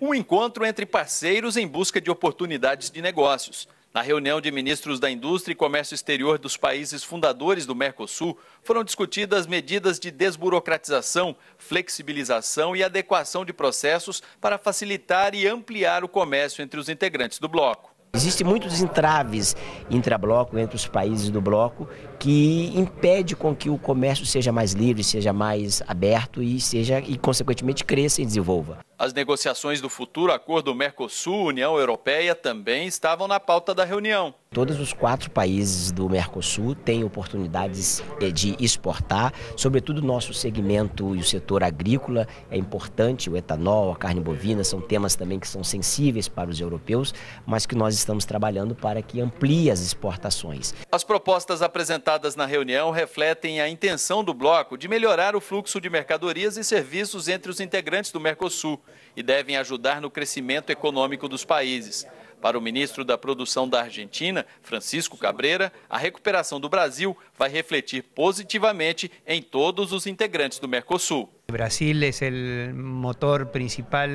um encontro entre parceiros em busca de oportunidades de negócios. Na reunião de ministros da Indústria e Comércio Exterior dos países fundadores do Mercosul, foram discutidas medidas de desburocratização, flexibilização e adequação de processos para facilitar e ampliar o comércio entre os integrantes do bloco. Existem muitos entraves intra-bloco entre os países do bloco que impede com que o comércio seja mais livre, seja mais aberto e seja e consequentemente cresça e desenvolva. As negociações do futuro acordo Mercosul, União Europeia também estavam na pauta da reunião. Todos os quatro países do Mercosul têm oportunidades eh, de exportar, sobretudo o nosso segmento e o setor agrícola é importante, o etanol, a carne bovina, são temas também que são sensíveis para os europeus, mas que nós estamos trabalhando para que amplie as exportações. As propostas apresentadas apresentadas na reunião refletem a intenção do bloco de melhorar o fluxo de mercadorias e serviços entre os integrantes do Mercosul e devem ajudar no crescimento econômico dos países. Para o ministro da Produção da Argentina, Francisco Cabreira, a recuperação do Brasil vai refletir positivamente em todos os integrantes do Mercosul. O Brasil é o motor principal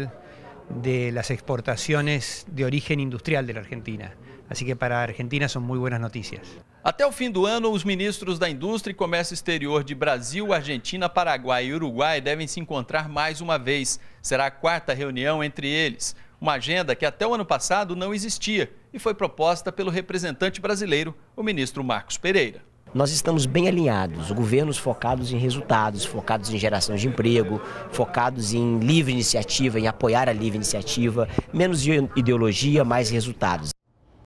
de las exportaciones de origen industrial de la Argentina. Assim que para a Argentina são muito boas notícias. Até o fim do ano, os ministros da Indústria e Comércio Exterior de Brasil, Argentina, Paraguai e Uruguai devem se encontrar mais uma vez. Será a quarta reunião entre eles. Uma agenda que até o ano passado não existia e foi proposta pelo representante brasileiro, o ministro Marcos Pereira nós estamos bem alinhados, governos focados em resultados, focados em geração de emprego, focados em livre iniciativa, em apoiar a livre iniciativa, menos ideologia, mais resultados.